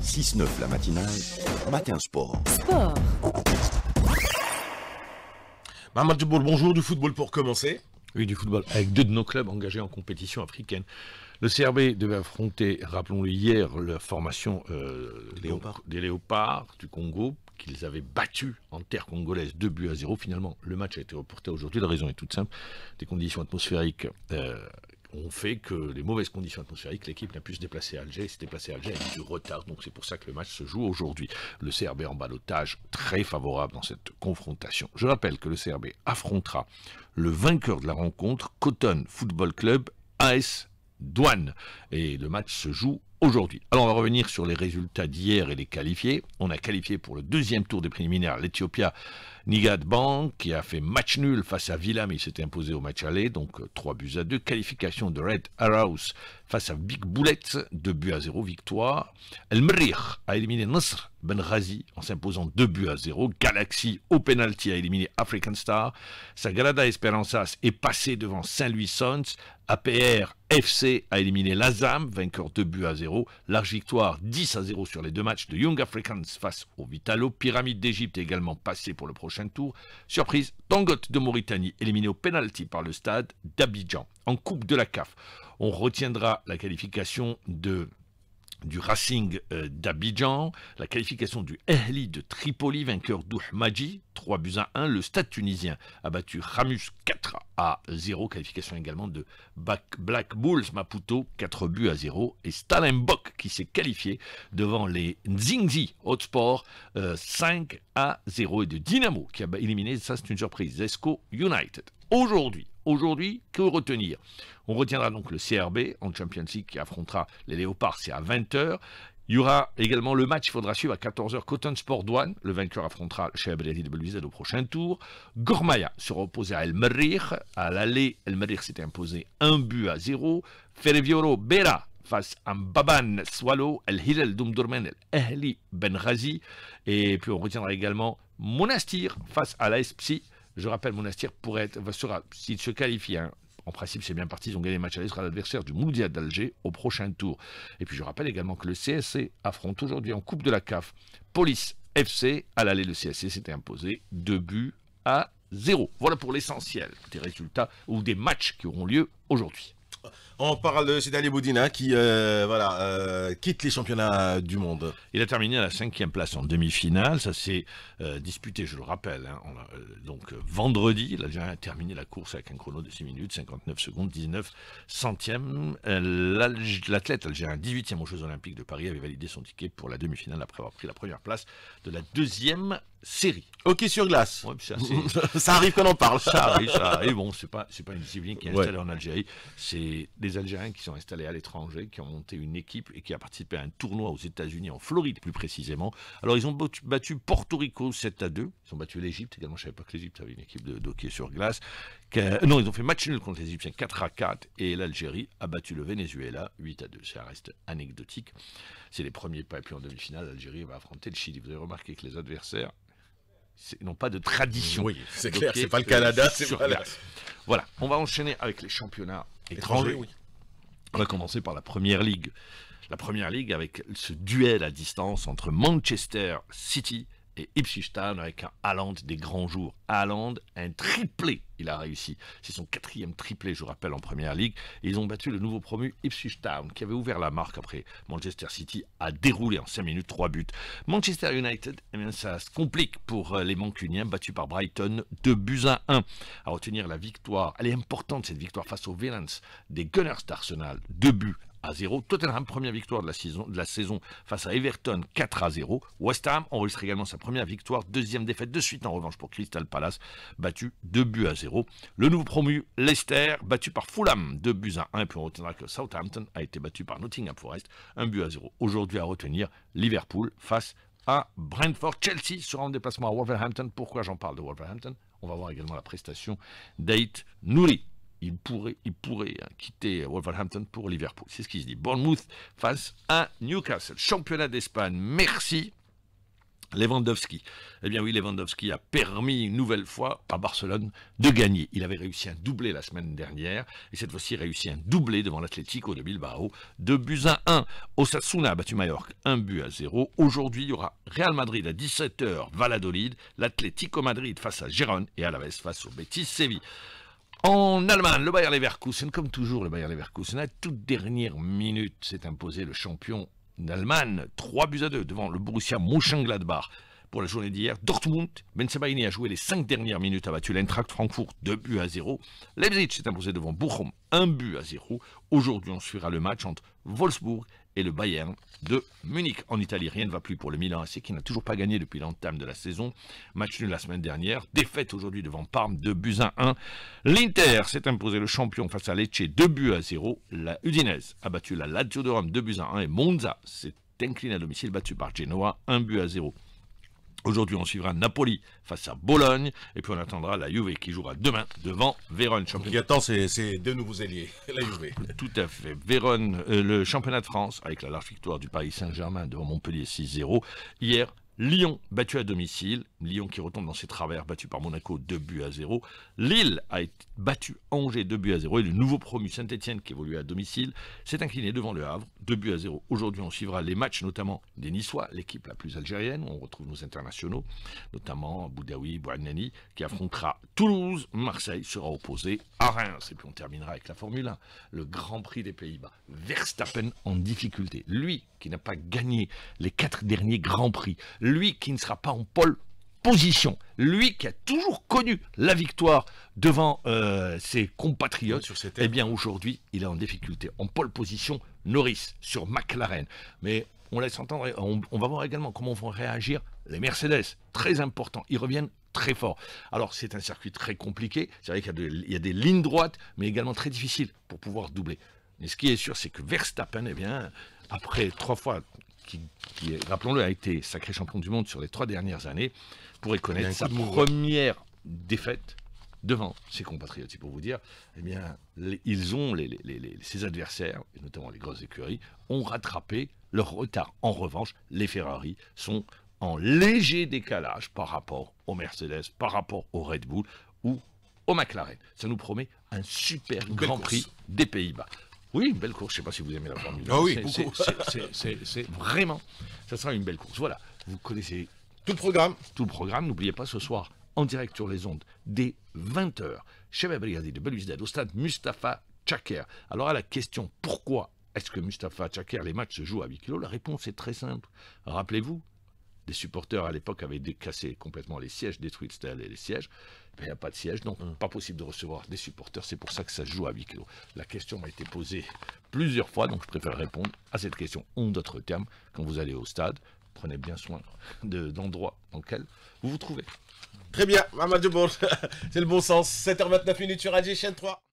6-9 la matinale, matin sport. Sport bonjour du football pour commencer. Oui, du football, avec deux de nos clubs engagés en compétition africaine. Le CRB devait affronter, rappelons-le hier, la formation euh, des, léopards. du Congo, qu'ils avaient battu en terre congolaise 2 buts à 0. Finalement, le match a été reporté aujourd'hui. La raison est toute simple. Des conditions atmosphériques euh, ont fait que les mauvaises conditions atmosphériques, l'équipe n'a pu se déplacer à Alger, s'est déplacée à Alger avec du retard, donc c'est pour ça que le match se joue aujourd'hui. Le CRB en balotage, très favorable dans cette confrontation. Je rappelle que le CRB affrontera le vainqueur de la rencontre, Cotton Football Club AS Douane, et le match se joue aujourd'hui. Alors on va revenir sur les résultats d'hier et les qualifiés. On a qualifié pour le deuxième tour des préliminaires l'Ethiopia Nigad Bank qui a fait match nul face à Villa, mais il s'était imposé au match aller, donc 3 euh, buts à 2. Qualification de Red Arrows face à Big Bullet, 2 buts à 0, victoire. El mrich a éliminé Nasr Benrazi en s'imposant 2 buts à 0. Galaxy au penalty a éliminé African Star. Sagrada Esperanzas est passé devant Saint-Louis Sons. APR FC a éliminé l'Azam, vainqueur 2 buts à 0. Large victoire 10 à 0 sur les deux matchs de Young Africans face au Vitalo. Pyramide d'Égypte également passé pour le prochain tour. Surprise, Tangot de Mauritanie, éliminé au pénalty par le stade d'Abidjan. En Coupe de la CAF, on retiendra la qualification de du Racing euh, d'Abidjan, la qualification du Ehli de Tripoli, vainqueur d'Ouhmadji, 3 buts à 1. Le Stade tunisien a battu Ramus 4 à 0, qualification également de Black Bulls Maputo, 4 buts à 0. Et Stalenbok qui s'est qualifié devant les Nzingzi Hotspur, euh, 5 à 0. Et de Dynamo qui a éliminé, ça c'est une surprise, Zesco United. Aujourd'hui, Aujourd'hui, que retenir On retiendra donc le CRB en Champions League qui affrontera les Léopards, c'est à 20h. Il y aura également le match, il faudra suivre à 14h, Cotton Sport Douane. Le vainqueur affrontera chez Abdelhadi de au prochain tour. Gourmaya sera opposé à El Merir. À l'aller, El Merir s'est imposé un but à zéro. Ferivioro Bera face à Mbaban Swallow, El Hilal Dumdurman, El Ben Razi. Et puis on retiendra également Monastir face à l'ASPSI. Je rappelle, Monastir pourrait être, sera, s'il se qualifie, hein. en principe, c'est bien parti. Ils ont gagné le match aller. sera l'adversaire du Moudia d'Alger au prochain tour. Et puis, je rappelle également que le CSC affronte aujourd'hui en Coupe de la CAF Police FC. À l'aller, le CSC s'était imposé 2 buts à 0. Voilà pour l'essentiel des résultats ou des matchs qui auront lieu aujourd'hui. On parle de Cédric Boudina qui euh, voilà, euh, quitte les championnats du monde. Il a terminé à la cinquième place en demi-finale. Ça s'est euh, disputé, je le rappelle. Hein. donc vendredi, l'Algérien a terminé la course avec un chrono de 6 minutes, 59 secondes, 19 centièmes. L'athlète algérien, 18e aux Jeux Olympiques de Paris, avait validé son ticket pour la demi-finale après avoir pris la première place de la deuxième série. Hockey sur glace. ça, arrive qu'on en parle. Ça arrive, Bon, c'est pas, pas une discipline qui est installée en Algérie. C'est des Algériens qui sont installés à l'étranger, qui ont monté une équipe et qui a participé à un tournoi aux États-Unis, en Floride plus précisément. Alors, ils ont battu Porto Rico 7 à 2. Ils ont battu l'Égypte également. Je savais pas que l'Égypte avait une équipe de, hockey sur glace. non, ils ont fait match nul contre les Égyptiens 4 à 4 et l'Algérie a battu le Venezuela 8 à 2. Ça reste anecdotique. C'est les premiers pas. Et puis en demi-finale, l'Algérie va affronter le Chili. Vous avez remarqué que les adversaires n'ont pas de tradition. Oui, c'est clair, c'est pas le Canada, c'est Voilà, on va enchaîner avec les championnats étrangers. On va commencer par la Première Ligue. La Première Ligue avec ce duel à distance entre Manchester City et et Ipswich-Town avec un Haaland des grands jours. Haaland, un triplé, il a réussi. C'est son quatrième triplé, je vous rappelle, en Première Ligue. ils ont battu le nouveau promu Ipswich-Town, qui avait ouvert la marque après Manchester City, a déroulé en 5 minutes 3 buts. Manchester United, eh ça se complique pour euh, les Mancuniens, battus par Brighton, 2 buts à 1. À retenir la victoire, elle est importante cette victoire face aux Villains des Gunners d'Arsenal, 2 buts à Tottenham, première victoire de la saison, de la saison face à Everton, 4 à 0. West Ham enregistre également sa première victoire, deuxième défaite de suite en revanche pour Crystal Palace, battu 2 buts à 0. Le nouveau promu, Leicester, battu par Fulham, 2 buts à 1. Et puis on retiendra que Southampton a été battu par Nottingham Forest, 1 but à 0. Aujourd'hui à retenir, Liverpool face à Brentford. Chelsea sera en déplacement à Wolverhampton. Pourquoi j'en parle de Wolverhampton On va voir également la prestation d'Ait Nouri il pourrait, il pourrait hein, quitter Wolverhampton pour Liverpool. C'est ce qui se dit. Bournemouth face à Newcastle. Championnat d'Espagne, merci. Lewandowski. Eh bien oui, Lewandowski a permis une nouvelle fois à Barcelone de gagner. Il avait réussi un doublé la semaine dernière et cette fois-ci réussi un doublé devant l'Atlético de Bilbao. de buts à 1. Osasuna a battu Mallorca 1 but à 0. Aujourd'hui, il y aura Real Madrid à 17h, Valladolid, l'Atlético Madrid face à Gérone et Alaves face au Betis Séville. En Allemagne, le Bayer Leverkusen, comme toujours, le Bayer Leverkusen, à toute dernière minute, s'est imposé le champion d'Allemagne, 3 buts à 2 devant le Borussia Mönchengladbach pour la journée d'hier. Dortmund, Benzema a joué les 5 dernières minutes, a battu l'Eintracht Francfort 2 buts à 0. Leipzig s'est imposé devant Bochum 1 but à 0. Aujourd'hui, on suivra le match entre Wolfsburg et le Bayern de Munich. En Italie, rien ne va plus pour le Milan AC qui n'a toujours pas gagné depuis l'entame de la saison. Match nul la semaine dernière, défaite aujourd'hui devant Parme 2 buts à 1. L'Inter s'est imposé le champion face à Lecce 2 buts à 0. La Udinese a battu la Lazio de Rome 2 buts à 1 et Monza s'est incliné à domicile battu par Genoa 1 but à 0. Aujourd'hui, on suivra Napoli face à Bologne. Et puis, on attendra la Juve qui jouera demain devant Vérone. Qui attend, c'est deux nouveaux alliés, la Juve. Tout à fait. Vérone, euh, le championnat de France, avec la large victoire du Paris Saint-Germain devant Montpellier 6-0. Hier, Lyon battu à domicile, Lyon qui retombe dans ses travers, battu par Monaco 2 buts à 0. Lille a été battu Angers 2 buts à 0 et le nouveau promu Saint-Etienne qui évolue à domicile s'est incliné devant le Havre 2 buts à 0. Aujourd'hui on suivra les matchs notamment des Niçois, l'équipe la plus algérienne, où on retrouve nos internationaux, notamment Boudaoui, Bouanani, qui affrontera Toulouse, Marseille sera opposé à Reims. Et puis on terminera avec la Formule 1, le Grand Prix des Pays-Bas. Verstappen en difficulté, lui qui n'a pas gagné les quatre derniers Grands Prix lui qui ne sera pas en pole position, lui qui a toujours connu la victoire devant euh, ses compatriotes, sur eh bien aujourd'hui il est en difficulté. En pole position, Norris sur McLaren. Mais on laisse entendre, on, va voir également comment vont réagir les Mercedes, très important, ils reviennent très fort. Alors c'est un circuit très compliqué, c'est vrai qu'il y, y, a des lignes droites, mais également très difficiles pour pouvoir doubler. Mais ce qui est sûr, c'est que Verstappen, eh bien, après trois fois qui, rappelons-le, a été sacré champion du monde sur les trois dernières années, pourrait connaître sa première défaite devant ses compatriotes. C'est pour vous dire, eh bien, ils ont, les, ses adversaires, notamment les grosses écuries, ont rattrapé leur retard. En revanche, les Ferrari sont en léger décalage par rapport aux Mercedes, par rapport aux Red Bull ou au McLaren. Ça nous promet un super Grand Prix des Pays-Bas. Oui, une belle course. Je ne sais pas si vous aimez la Formule Ah oui, C'est vraiment. Ça sera une belle course. Voilà. Vous connaissez tout le programme. Tout le programme. N'oubliez pas ce soir, en direct sur les ondes, dès 20h, chez la brigade de Belusdad, au stade Mustapha Chaker. Alors, à la question pourquoi est-ce que Mustapha Chaker, les matchs se jouent à 8 kilos La réponse est très simple. Rappelez-vous, les supporters à l'époque avaient décassé complètement les sièges, détruit le les sièges. Ben, il n'y a pas de siège, donc hum. pas possible de recevoir des supporters. C'est pour ça que ça se joue à 8 kilos. La question m'a été posée plusieurs fois, donc je préfère répondre à cette question en d'autres termes. Quand vous allez au stade, prenez bien soin de l'endroit dans lequel vous vous trouvez. Très bien, Mamadou c'est le bon sens. 7h29 minutes sur Radio Chaîne 3.